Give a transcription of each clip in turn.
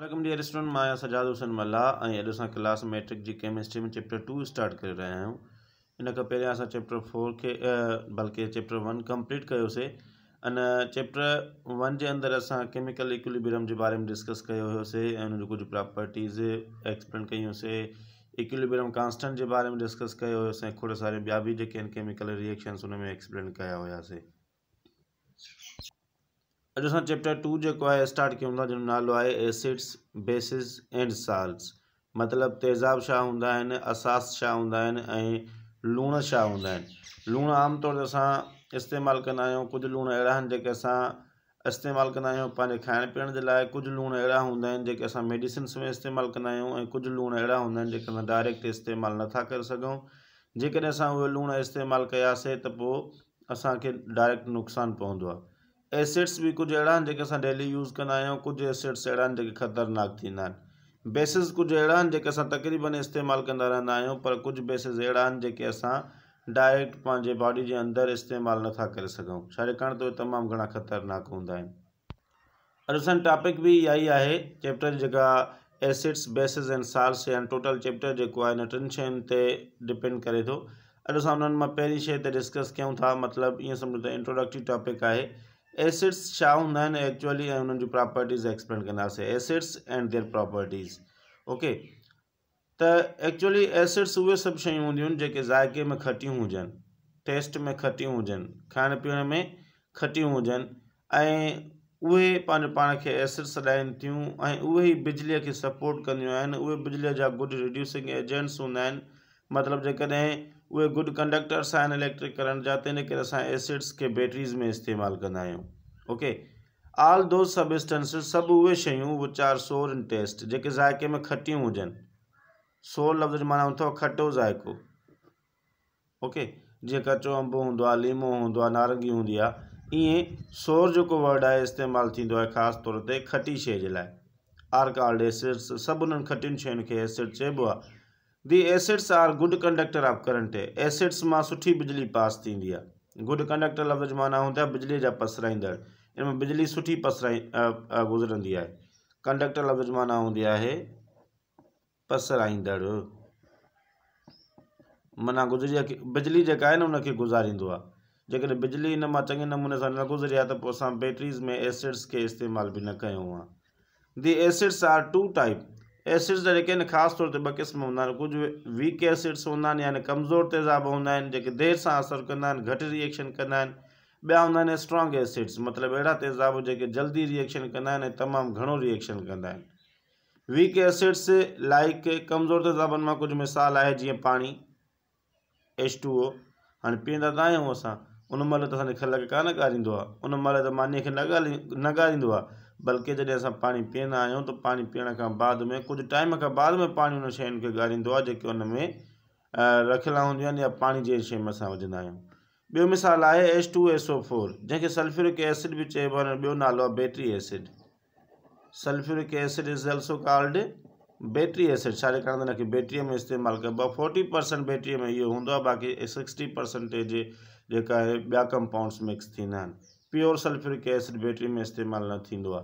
welcome dear student मां सजाद हुसैन मल्ला ऐं अॼु क्लास मैट्रिक जी केमिस्ट्री में चैप्टर टू स्टार्ट कर रहा आहियूं इनका खां अस चैप्टर फोर के बल्कि चैप्टर वन कंप्लीट कयोसीं अन चैप्टर वन के अंदर अस केमिकल इक्विलिब्रियम के बारे में डिस्कस किया हुयोसीं प्रॉपर्टीज़ एक्सप्लेन कई हुयूंसीं इक्विलिब्रियम कांस्टेंट जे बारे में डिस्कस किया हुयोसीं खोड़ सारे ॿिया बि जेके केमिकल रिएक्शन्स हुन में एक्सप्लेन कया हुयासीं अॼु असां चैप्टर टू जेको आहे स्टार्ट कयूं था जंहिंजो नालो आहे एसिड्स बेसिस एंड साल्ट्स मतिलबु तेज़ाब छा हूंदा आहिनि असास छा हूंदा आहिनि ऐं लूण छा हूंदा आहिनि लूणु आमतौर ते असां इस्तेमालु कंदा आहियूं कुझु लूण अहिड़ा आहिनि जेके असां इस्तेमालु कंदा आहियूं पंहिंजे खाइण पीअण जे लाइ कुझु लूण अहिड़ा हूंदा आहिनि जेके असां में इस्तेमालु कंदा आहियूं ऐं कुझु लूणु अहिड़ा हूंदा आहिनि जेके मां डाइरेक्ट इस्तेमालु नथा करे सघूं जेकॾहिं असां उहे लूणु इस्तेमालु कयासीं त पोइ असांखे एसिड्स बि कुझु अहिड़ा आहिनि जेके असां डेली यूज़ कंदा आहियूं कुझु एसिड्स अहिड़ा आहिनि जेके ख़तरनाक थींदा आहिनि बेसिस कुझु अहिड़ा आहिनि जेके असां तकरीबनि इस्तेमालु कंदा रहंदा आहियूं पर कुझु बेसिस अहिड़ा आहिनि जेके असां डायरेक्ट पंहिंजे बॉडी जे अंदरु इस्तेमालु नथा करे सघूं छाकाणि त उहे तमामु घणा ख़तरनाकु हूंदा आहिनि टॉपिक बि इहा ई आहे चेप्टर जेका acids bases and salts and total chapter जेको आहे हिन टिनि शयुनि ते डिपेंड करे थो अॼु असां मां पहिरीं शइ ते डिस्कस कयूं था मतिलबु ईअं सम्झो त इंट्रोडक्टिव टॉपिक आहे एसिड्स शाउन एक्चुअली उन्होंने प्रॉपर्टीज एक्सप्लेन करना से acids and their properties okay त एक्चुअली एसिड्स उहे सभु शयूं जो आहिनि जेके में खटियूं हुजनि टेस्ट में खटी हुजन खाने पीने में खटी हुजन ए पान पंहिंजो पाण एसिड्स हलाइनि थियूं ऐं उहे के सपोर्ट कंदियूं आहिनि उहे बिजलीअ गुड रिड्यूसिंग एजेंट्स हूँ मतलब जैसे उहे गुड कंडक्टर्स आइन इलेक्ट्रिक करंट जाते हैं करे असां एसिड्स खे बैटरीज में इस्तेमालु कंदा आहियूं ओके आल दो सबस्टेंस सभु उहे शयूं उहे चार सोर इन टेस्ट जेके ज़ाइके में खटियूं हुजनि सोर लफ़्ज़ जो माना अथव खटो ज़ाइको ओके जीअं कचो अंब हूंदो आहे लीमो हूंदो आहे नारंगी हूंदी आहे ईअं सोर जेको वर्ड आहे इस्तेमालु थींदो आहे ख़ासि तौर ते खटी शइ जे लाइ आर्काल्ड एसिड्स सभु उन्हनि खटियुनि शयुनि खे एसिड चइबो आहे the acids are good conductor of current acids में सुठी बिजली पास थी गुड कंडक्टर लफ़्ज़ माना हूंदा बिजली जा पसराईंदड़ हिन में बिजली सुठी पसराई गुज़रंदी है कंडक्टर लफ़्ज़ माना होंगी आहे पसराईंदड़ माना गुज़री बिजली जेका आहे न बिजली इन मां चङे नमूने से न गुज़री आहे त बैटरीज़ में एसिड्स के इस्तेमाल भी न कयूं आहे the acids are two type acids जेके आहिनि ख़ासि तौर ते ॿ क़िस्म हूंदा आहिनि कुझु वीक एसिड्स हूंदा आहिनि यानी कमज़ोर तेज़ाब हूंदा आहिनि जेके देरि सां असरु कंदा आहिनि घटि रिएक्शन कंदा आहिनि ॿिया हूंदा आहिनि स्ट्रॉन्ग एसिड्स मतिलबु अहिड़ा तेज़ाब जेके जल्दी रिएक्शन कंदा आहिनि ऐं तमामु घणो रिएक्शन कंदा आहिनि वीक एसिड्स लाइक कमज़ोर तेज़ाबनि मां कुझु मिसाल आहे जीअं पाणी एच टू ओ हाणे पीअंदा त आहियूं असां उन महिल त असांजे खल खे कान ॻारींदो आहे उन महिल त मानीअ खे न ॻाल्ह न ॻारींदो आहे बल्कि जैसे अस पानी पींदा आयो तो पानी पीअण खां बाद में कुछ टाइम के बाद में पानी उन शारी में रखल हूंदियूं या पानी जे शइ में असां विझंदा मिसाल है S two S O four जैसे सल्फ्यूरिक एसिड भी चइबो बो नालो आहे battery acid sulphuric acid is also called battery acid सारे कारण त में इस्तेमाल कर फोर्टी परसेंट बैटरीअ में ये होंगे बाक़ी सिक्सटी परसेंटेज जो है ॿिया कंपाउंड्स मिक्स थी प्योर सल्फ्यूरिक एसिड बैटरी में इस्तेमाल न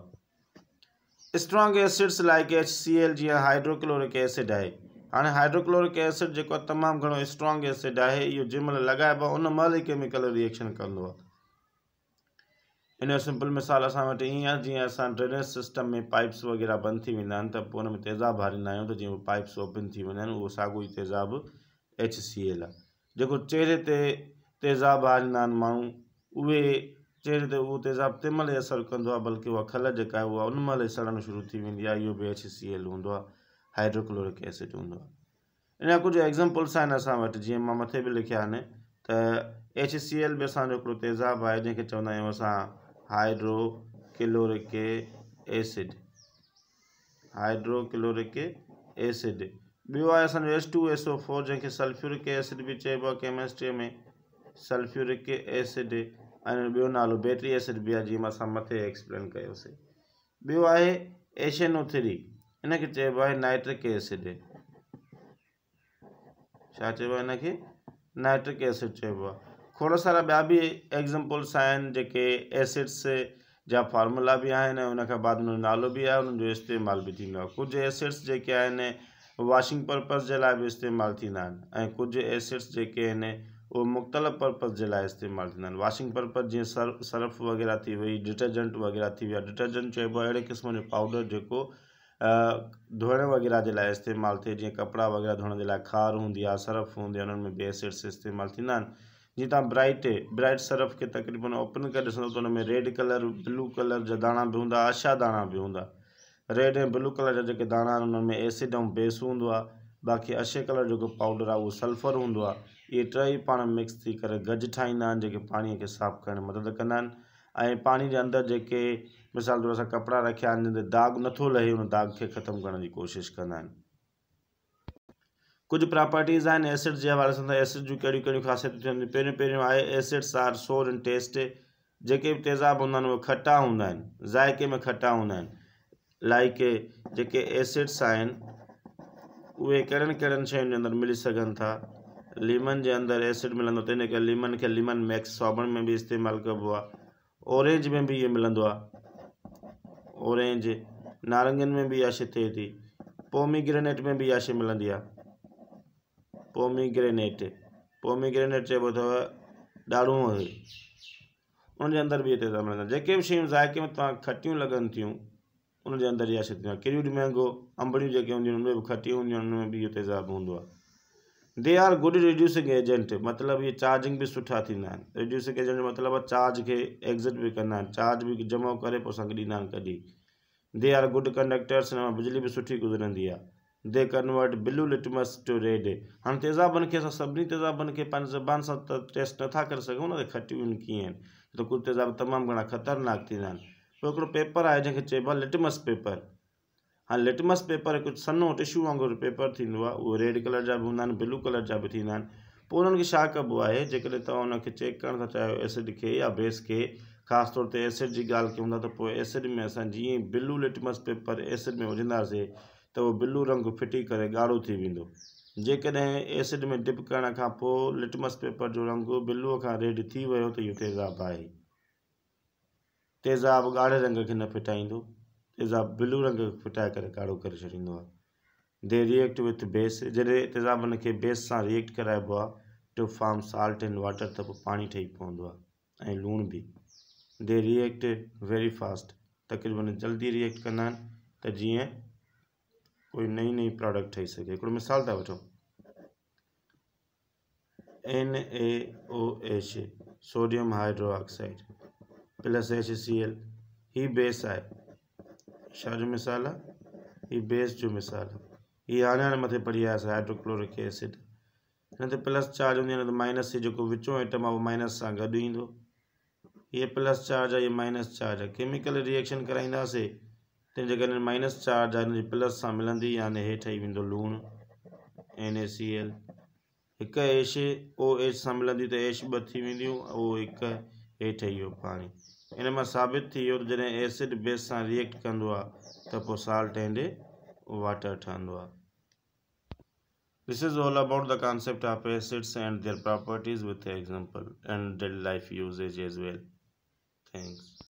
strong acids like H C L जी हाइड्रोक्लोरिक एसिड है हाँ हाइड्रोक्लोरिक एसिड जो तमाम तमामु स्ट्रॉन्ग एसिड है यो जंहिं महिल लॻाइबो उन महिल ई केमिकल रिएक्शन कंदो आहे इन सिंपल मिसाल असां वटि ईअं ड्रेनेज सिस्टम में पाइप्स वग़ैरह बंद थी वेंदा आहिनि में तेज़ाब हारी आहियूं त पाइप्स ओपन थी वेंदा आहिनि उहो साॻियो तेज़ाब एच सी एल जो चेहरे ते तेज़ाब हारी मू उ चेर ते उहो तेज़ाब असर महिल असरु कंदो बल्कि उहा खल जेका उन महिल सड़न शुरू थी वेंदी आहे इहो एच सी एल हों हाइड्रोक्लोरिक एसिड हों आहे इन कुझु एग्ज़ाम्पल्स आहिनि असां मथे भी लिखा आहिनि त एच सी एल भी असांजो हिकिड़ो तेज़ाब आहे जंहिंखे चवंदा आहियूं असां हाइड्रोक्लोरिक एसिड हाइड्रोक्लोरिक एसिड बो आहे असांजो S two S O four जैसे सल्फ्यूरिक एसिड भी चइबो आहे में सल्फ्यूरिक एसिड बो नालो बेटरी एसिड बि आहे मथे एक्सप्लेन किया ॿियो एशेनो थ्री इनके चब नाइट्रिक एसिड इनके नाइट्रिक एसिड चब थोड़ा सारा बया भी एग्ज़ाम्पल्स आहिनि जो एसिड्स जहाँ फॉर्मूला भी आहिनि ऐं बाद में नालो भी है हुननि इस्तेमाल भी कुछ एसिड्स जो वॉशिंग पर्पज़ के लिए भी इस्तेमाल कुछ एसिड्स जो वो मुख्तल पर्पज़ जे इस्तेमाल इस्तेमालु वॉशिंग पर्पज़ जो सर्फ सर्फ वग़ैरह थी वही डिटर्जेंट वग़ैरह थी वह डिटर्जेंट चइबो अड़े क़िस्म जो पाउडर जो धोण वग़ैरह के लिए इस्तेमाल थे जो कपड़ा वग़ैरह धोने के लिए खार हों सर्फ हों में बि एसिड्स इस्तेमाल थींदा आहिनि ब्राइट ब्राइट सर्फ के तक़रीबन ओपन कर ॾिसंदो रेड कलर ब्लू कलर जो दाणा भी हूंदा आशा दाणा भी हूंदा रेड ए ब्लू कलर जो दाणा एसिड और बेस हों बाक़ी अशे कलर जो पाउडर आ सल्फर हूंदो इहे टई पाण मिक्स थी करे गज ठाहींदा आहिनि जेके पाणीअ खे साफ़ु में मदद कंदा आहिनि ऐं पाणी जे अंदरि जेके मिसाल तौर सां कपिड़ा रखिया आहिनि जंहिं दाग नथो लहे उन दाग खे ख़तमु करण जी कोशिशि कंदा आहिनि कुझु प्रॉपर्टीज़ आहिनि एसिड जे हवाले सां एसिड जूं कहिड़ियूं कहिड़ियूं ख़ासियतूं थींदियूं पहिरियों पहिरियों आहे एसिड्स आर सोर इन टेस्ट जेके बि तेज़ाब हूंदा आहिनि उहे खटा हूंदा आहिनि ज़ाइके में खटा हूंदा आहिनि लाइ जेके एसिड्स आहिनि उहे कहिड़नि कहिड़नि शयुनि जे मिली सघनि था लीमन के अंदर एसिड मिलंदो त के करे लीमन खे लीमन मैक्स साबुण में भी इस्तेमाल कबो ऑरेंज में भी ये मिलंदो आहे ऑरेंज नारंगनि में भी आश थे थी पोमीग्रेनेट में भी आश शइ पोमीग्रेनेट पोमीग्रेनेट चइबो अथव ॾाढ़ूं उनके अंदर भी हिते मिल जी भी बि शयूं में तव्हां खटियूं लॻनि थियूं उनजे अंदरि इहा शइ थींदी आहे किरियूं महांगो अंबड़ियूं जेके हूंदियूं उनमें भी खटियूं हूंदियूं उनमें बि इहो तेज़ाब हूंदो they are good reducing agent मतलब ये चार्जिंग भी सुठा थींदा आहिनि रिड्यूसिंग एजेंट मतलब चार्ज खे एग्ज़िट बि कंदा आहिनि चार्ज बि जमा करे पोइ असांखे ॾींदा आहिनि कॾहिं दे आर गुड कंडक्टर्स हिन मां बिजली बि सुठी गुज़रंदी आहे they convert blue litmus to red हाणे तेज़ाबनि खे असां सभिनी तेज़ाबनि खे ज़बान सां त टेस्ट नथा करे सघूं न त खटियूं आहिनि कीअं आहिनि त तो कुझु तेज़ाब तमामु घणा ख़तरनाक थींदा तो आहिनि पोइ हिकिड़ो पेपर आहे जंहिंखे चइबो आहे लिटमस पेपर हा लिटमस पेपर कुझु सन्हो टिशू वांगुरु पेपर थींदो आहे उहो रेड कलर जा बि हूंदा आहिनि ब्लू कलर जा बि थींदा आहिनि पोइ उन्हनि खे छा कबो आहे जेकॾहिं तव्हां हुनखे चेक करण था चाहियो एसिड खे या बेस खे ख़ासि तौर ते एसिड जी ॻाल्हि कयूं था त पोइ एसिड में असां जीअं ई बिलू लिटमस पेपर एसिड में विझंदासीं त उहो बिलू रंग फिटी करे ॻाढ़ो थी वेंदो जेकॾहिं एसिड में डिप करण खां पोइ लिटमस पेपर जो रंग बिलूअ खां रेड थी वियो त इहो तेज़ाब आहे तेज़ाब ॻाढ़े रंग खे न फिटाईंदो तेज़ाब ब्लू रंग फिटाए कर काड़ो कर छॾींदो दे रिएक्ट विथ बेस जैसे तेजाब उन बेस से रिएक्ट कराइब आहे to form salt and water तो पानी ठीक ठही लूण भी दे रिएक्ट वेरी फास्ट तक़रीबन जल्दी रिएक्ट कंदा तो कोई नई नई प्रोडक्ट ठही सके मिसाल था वो N A O H sodium hydro oxide plus H C L ही बेस है छा जो मिसाल आहे हीअ बेस जो मिसाल आहे हीअ हाणे हाणे मथे पढ़ी आयासीं हाइड्रोक्लोरिक एसिड हिन ते प्लस चार्ज हूंदी आहे न त माइनस जेको विचो आइटम आहे उहो माइनस सां गॾु ईंदो इहे प्लस चार्ज आहे इहे माइनस चार्ज आहे केमिकल रिएक्शन कराईंदासीं तंहिंजे करे माइनस चार्ज आहे हिनजी प्लस सां मिलंदी याने इहे ठही वेंदो लूणु एन ए सी एल हिकु एश ओ एच सां मिलंदी त एश ॿ थी वेंदियूं उहो हिकु हेठि ठही वियो पानी इन में साबित थी और जैसे एसिड बेस से रिएक्ट कंदो आहे त साल्ट एंड वाटर ठहंदो आहे this is all about the concept of acids and their properties with example and life usages as well thanks